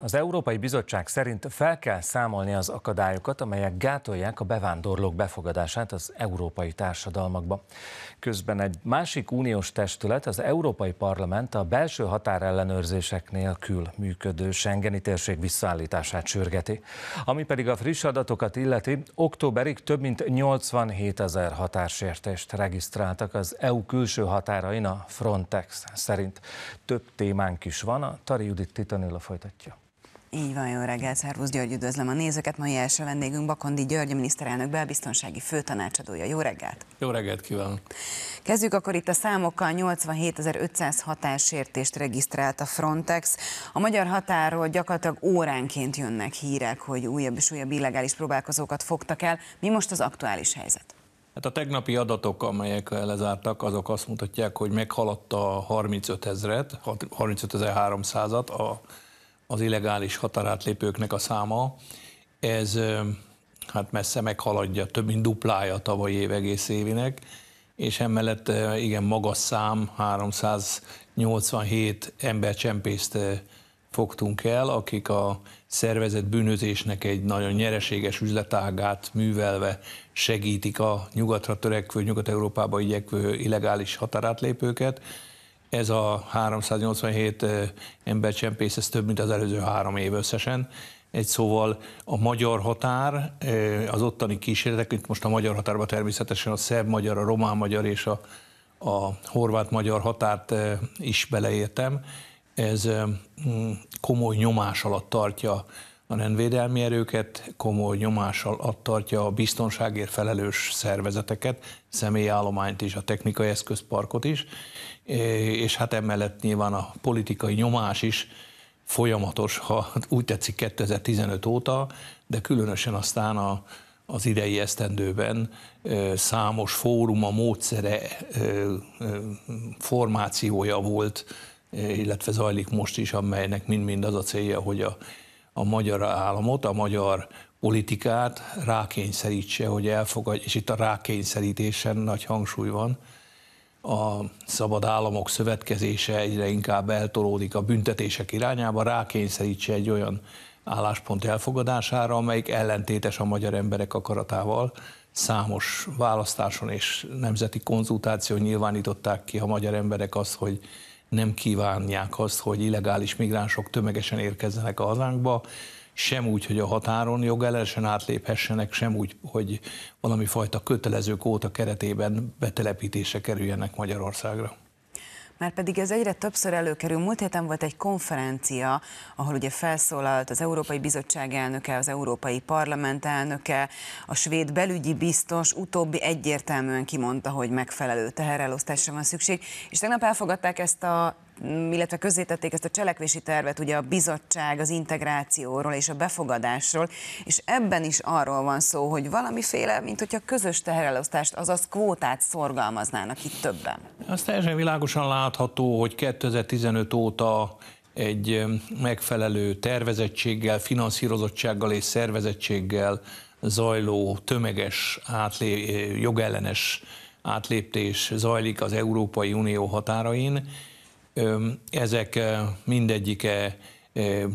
Az Európai Bizottság szerint fel kell számolni az akadályokat, amelyek gátolják a bevándorlók befogadását az európai társadalmakba. Közben egy másik uniós testület, az Európai Parlament a belső határellenőrzések nélkül működő Schengeni térség visszaállítását sürgeti. Ami pedig a friss adatokat illeti, októberig több mint 87 ezer határsértést regisztráltak az EU külső határain a Frontex szerint. Több témánk is van, a Tari Judit Titanilla folytatja. Így van, jó reggel, szervusz György, üdvözlöm a nézőket. Mai első vendégünk Bakondi György, miniszterelnök belbiztonsági főtanácsadója. Jó reggelt! Jó reggelt kívánok! Kezdjük akkor itt a számokkal. 87.500 hatásértést regisztrált a Frontex. A magyar határól gyakorlatilag óránként jönnek hírek, hogy újabb és újabb illegális próbálkozókat fogtak el. Mi most az aktuális helyzet? Hát a tegnapi adatok, amelyek lezártak, azok azt mutatják, hogy meghaladta 35 ezret, 35 300-at a az illegális határátlépőknek a száma, ez hát messze meghaladja, több mint duplája a tavalyi év egész évinek, és emellett igen magas szám, 387 embercsempészt fogtunk el, akik a szervezet bűnözésnek egy nagyon nyereséges üzletágát művelve segítik a nyugatra törekvő, nyugat-európába igyekvő illegális határátlépőket ez a 387 embercsempész, ez több, mint az előző három év összesen. Egy szóval a magyar határ, az ottani kísérletek, itt most a magyar határban természetesen a szerb magyar, a román magyar és a, a horvát magyar határt is beleértem, ez komoly nyomás alatt tartja a rendvédelmi erőket komoly nyomással adtartja a biztonságért felelős szervezeteket, személyállományt is, a technikai eszközparkot is, és hát emellett nyilván a politikai nyomás is folyamatos, ha úgy tetszik 2015 óta, de különösen aztán a, az idei esztendőben számos fóruma, módszere, formációja volt, illetve zajlik most is, amelynek mind-mind az a célja, hogy a a magyar államot, a magyar politikát rákényszerítse, hogy elfogadja, és itt a rákényszerítésen nagy hangsúly van, a szabad államok szövetkezése egyre inkább eltolódik a büntetések irányába, rákényszerítse egy olyan álláspont elfogadására, amelyik ellentétes a magyar emberek akaratával. Számos választáson és nemzeti konzultáción nyilvánították ki a magyar emberek azt, hogy nem kívánják azt, hogy illegális migránsok tömegesen érkezzenek a hazánkba, sem úgy, hogy a határon jogellenesen átléphessenek, sem úgy, hogy valami fajta kötelező kóta keretében betelepítése kerüljenek Magyarországra. Mert pedig ez egyre többször előkerül. Múlt héten volt egy konferencia, ahol ugye felszólalt az Európai Bizottság elnöke, az Európai Parlament elnöke, a svéd belügyi biztos utóbbi egyértelműen kimondta, hogy megfelelő teherelosztásra van szükség, és tegnap elfogadták ezt a illetve közzétették ezt a cselekvési tervet, ugye a bizottság az integrációról és a befogadásról, és ebben is arról van szó, hogy valamiféle, mint hogyha közös teherelosztást, azaz kvótát szorgalmaznának itt többen. Az teljesen világosan látható, hogy 2015 óta egy megfelelő tervezettséggel, finanszírozottsággal és szervezettséggel zajló tömeges, átlé, jogellenes átléptés zajlik az Európai Unió határain, ezek mindegyike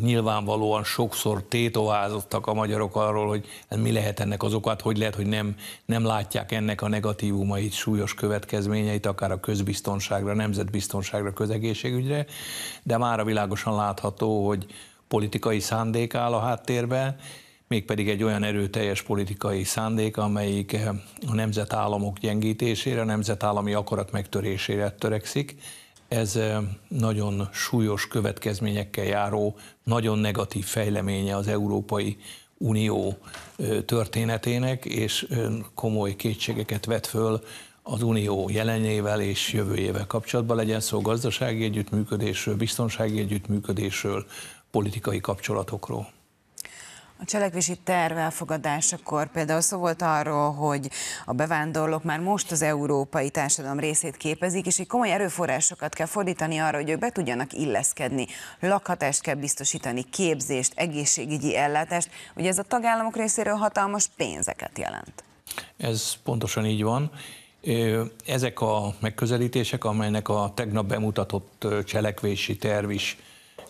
nyilvánvalóan sokszor tétovázottak a magyarok arról, hogy hát mi lehet ennek az okát, hogy lehet, hogy nem, nem látják ennek a negatívumait, súlyos következményeit, akár a közbiztonságra, nemzetbiztonságra, közegészségügyre, de már a világosan látható, hogy politikai szándék áll a háttérben, mégpedig egy olyan erőteljes politikai szándék, amelyik a nemzetállamok gyengítésére, a nemzetállami akarat megtörésére törekszik, ez eh, nagyon súlyos következményekkel járó, nagyon negatív fejleménye az Európai Unió eh, történetének, és eh, komoly kétségeket vet föl az unió jelenével és jövőjével kapcsolatban legyen szó gazdasági együttműködésről, biztonsági együttműködésről, politikai kapcsolatokról. A cselekvési terv elfogadásakor például szó volt arról, hogy a bevándorlók már most az európai társadalom részét képezik, és így komoly erőforrásokat kell fordítani arra, hogy ők be tudjanak illeszkedni. Lakhatást kell biztosítani, képzést, egészségügyi ellátást. Ugye ez a tagállamok részéről hatalmas pénzeket jelent. Ez pontosan így van. Ezek a megközelítések, amelynek a tegnap bemutatott cselekvési terv is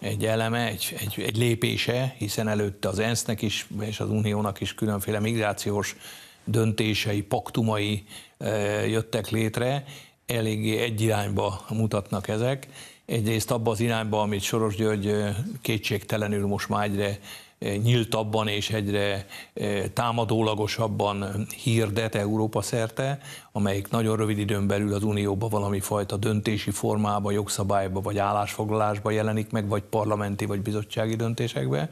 egy eleme, egy, egy, egy lépése, hiszen előtte az ENSZ-nek is és az Uniónak is különféle migrációs döntései, paktumai eh, jöttek létre, eléggé egy irányba mutatnak ezek, egyrészt abba az irányba, amit Soros György kétségtelenül most már egyre nyíltabban és egyre támadólagosabban hirdet Európa szerte, amelyik nagyon rövid időn belül az Unióban valami fajta döntési formába, jogszabályba vagy állásfoglalásba jelenik meg, vagy parlamenti vagy bizottsági döntésekbe.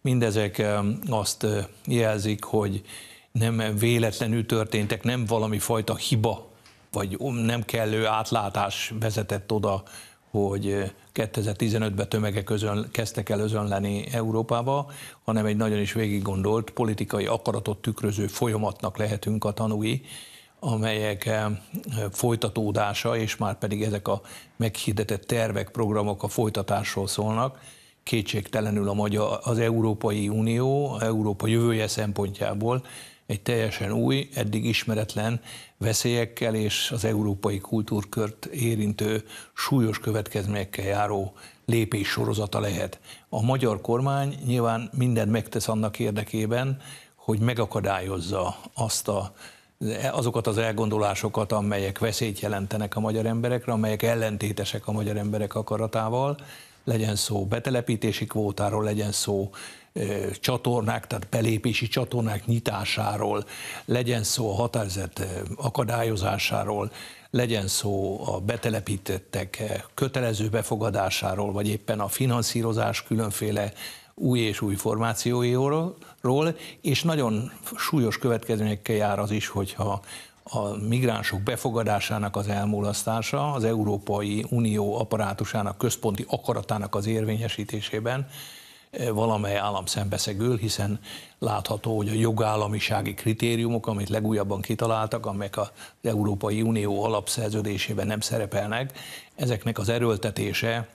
Mindezek azt jelzik, hogy nem véletlenül történtek, nem valami fajta hiba, vagy nem kellő átlátás vezetett oda, hogy 2015-ben tömegek özön, kezdtek el özönleni Európába, hanem egy nagyon is végig gondolt politikai akaratot tükröző folyamatnak lehetünk a tanúi, amelyek folytatódása, és már pedig ezek a meghirdetett tervek, programok a folytatásról szólnak, kétségtelenül a magyar, az Európai Unió, Európa jövője szempontjából egy teljesen új, eddig ismeretlen veszélyekkel és az európai kultúrkört érintő súlyos következményekkel járó lépés sorozata lehet. A magyar kormány nyilván mindent megtesz annak érdekében, hogy megakadályozza azt a azokat az elgondolásokat, amelyek veszélyt jelentenek a magyar emberekre, amelyek ellentétesek a magyar emberek akaratával, legyen szó betelepítési kvótáról, legyen szó csatornák, tehát belépési csatornák nyitásáról, legyen szó a határozat akadályozásáról, legyen szó a betelepítettek kötelező befogadásáról, vagy éppen a finanszírozás különféle új és új formációiról, és nagyon súlyos következményekkel jár az is, hogyha a migránsok befogadásának az elmulasztása, az Európai Unió apparátusának központi akaratának az érvényesítésében eh, valamely állam szembeszegül, hiszen látható, hogy a jogállamisági kritériumok, amit legújabban kitaláltak, amelyek az Európai Unió alapszerződésében nem szerepelnek, ezeknek az erőltetése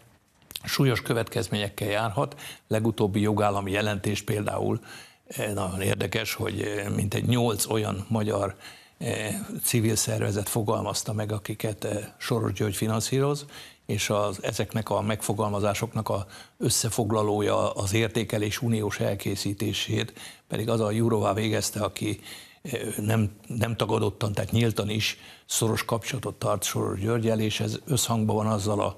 súlyos következményekkel járhat. Legutóbbi jogállami jelentés például eh, nagyon érdekes, hogy eh, mintegy nyolc olyan magyar E, civil szervezet fogalmazta meg, akiket e, Soros György finanszíroz, és az, ezeknek a megfogalmazásoknak a összefoglalója az értékelés uniós elkészítését, pedig az a Jurová végezte, aki e, nem, nem tagadottan, tehát nyíltan is szoros kapcsolatot tart Soros Györgyel, és ez összhangban van azzal a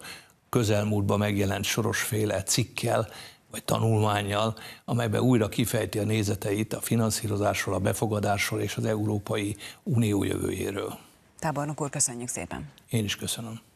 közelmúltban megjelent Sorosféle cikkel, vagy tanulmányjal, amelyben újra kifejti a nézeteit a finanszírozásról, a befogadásról és az Európai Unió jövőjéről. Tábornok úr, köszönjük szépen! Én is köszönöm.